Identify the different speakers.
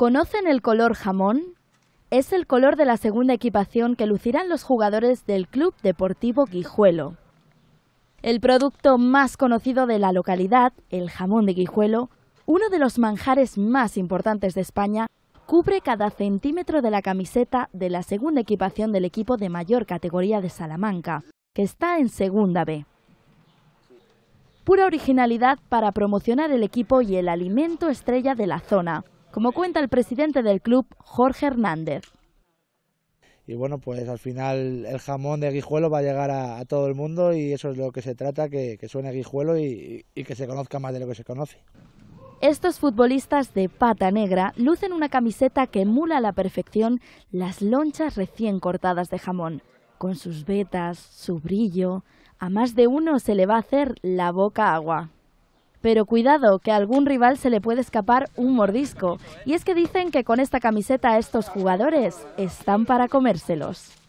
Speaker 1: ¿Conocen el color jamón? Es el color de la segunda equipación que lucirán los jugadores del Club Deportivo Guijuelo. El producto más conocido de la localidad, el jamón de Guijuelo, uno de los manjares más importantes de España, cubre cada centímetro de la camiseta de la segunda equipación del equipo de mayor categoría de Salamanca, que está en Segunda B. Pura originalidad para promocionar el equipo y el alimento estrella de la zona, como cuenta el presidente del club, Jorge Hernández.
Speaker 2: Y bueno, pues al final el jamón de Guijuelo va a llegar a, todo el mundo y eso es lo que se trata, que, suene Guijuelo y, y que se conozca más de lo que se conoce.
Speaker 1: Estos futbolistas de pata negra lucen una camiseta que emula a la perfección las lonchas recién cortadas de jamón, con sus vetas, su brillo. A más de uno se le va a hacer la boca agua. Pero cuidado, que a algún rival se le puede escapar un mordisco. Y es que dicen que con esta camiseta estos jugadores están para comérselos.